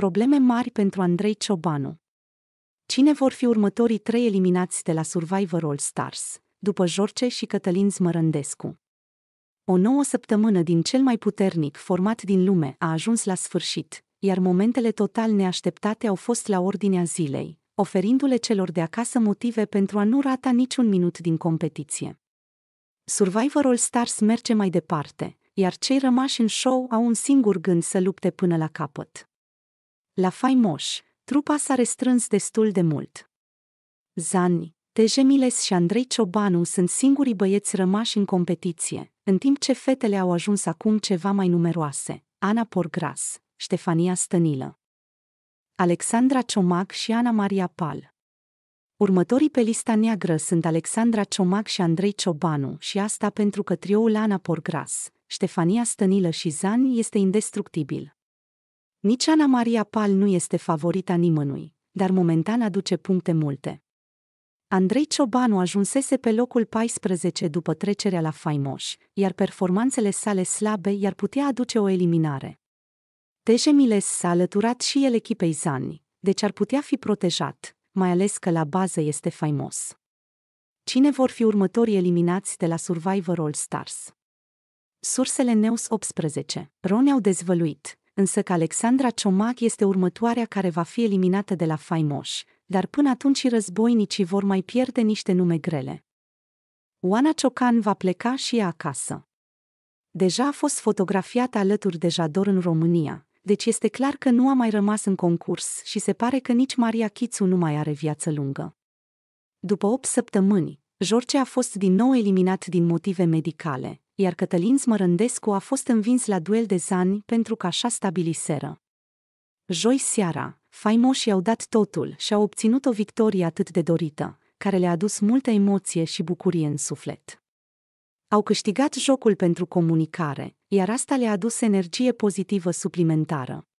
Probleme mari pentru Andrei Ciobanu. Cine vor fi următorii trei eliminați de la Survivor All Stars, după Jorce și Cătălin Zmărândescu? O nouă săptămână din cel mai puternic format din lume a ajuns la sfârșit, iar momentele total neașteptate au fost la ordinea zilei, oferindu-le celor de acasă motive pentru a nu rata niciun minut din competiție. Survivor All Stars merge mai departe, iar cei rămași în show au un singur gând să lupte până la capăt. La Faimoș, trupa s-a restrâns destul de mult. Zani, Tejemiles și Andrei Ciobanu sunt singurii băieți rămași în competiție, în timp ce fetele au ajuns acum ceva mai numeroase, Ana Porgras, Ștefania Stănilă, Alexandra Ciomac și Ana Maria Pal. Următorii pe lista neagră sunt Alexandra Ciomac și Andrei Ciobanu și asta pentru că trioul Ana Porgras, Ștefania Stănilă și Zan este indestructibil. Nici Ana Maria Pal nu este favorita nimănui, dar momentan aduce puncte multe. Andrei Ciobanu ajunsese pe locul 14 după trecerea la Faimoș, iar performanțele sale slabe i-ar putea aduce o eliminare. Tejemiles s-a alăturat și el echipei Zani, deci ar putea fi protejat, mai ales că la bază este faimos. Cine vor fi următorii eliminați de la Survivor All Stars? Sursele News 18. Roni au dezvăluit, însă că Alexandra Ciomac este următoarea care va fi eliminată de la Faimoș, dar până atunci războinicii vor mai pierde niște nume grele. Oana Ciocan va pleca și ea acasă. Deja a fost fotografiată alături de Jador în România, deci este clar că nu a mai rămas în concurs și se pare că nici Maria Chițu nu mai are viață lungă. După 8 săptămâni, George a fost din nou eliminat din motive medicale, iar Cătălin Smărândescu a fost învins la duel de zani pentru că așa stabiliseră. Joi seara, faimoșii au dat totul și au obținut o victorie atât de dorită, care le-a adus multă emoție și bucurie în suflet. Au câștigat jocul pentru comunicare, iar asta le-a adus energie pozitivă suplimentară.